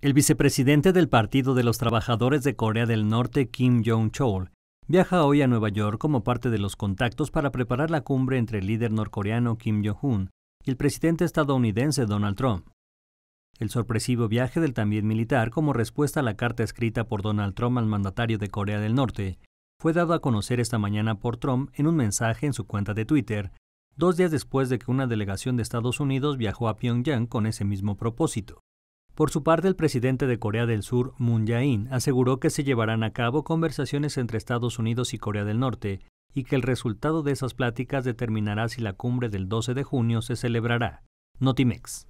El vicepresidente del Partido de los Trabajadores de Corea del Norte, Kim Jong-chol, viaja hoy a Nueva York como parte de los contactos para preparar la cumbre entre el líder norcoreano Kim Jong-un y el presidente estadounidense Donald Trump. El sorpresivo viaje del también militar como respuesta a la carta escrita por Donald Trump al mandatario de Corea del Norte fue dado a conocer esta mañana por Trump en un mensaje en su cuenta de Twitter, dos días después de que una delegación de Estados Unidos viajó a Pyongyang con ese mismo propósito. Por su parte, el presidente de Corea del Sur, Moon Jae-in, aseguró que se llevarán a cabo conversaciones entre Estados Unidos y Corea del Norte y que el resultado de esas pláticas determinará si la cumbre del 12 de junio se celebrará. Notimex.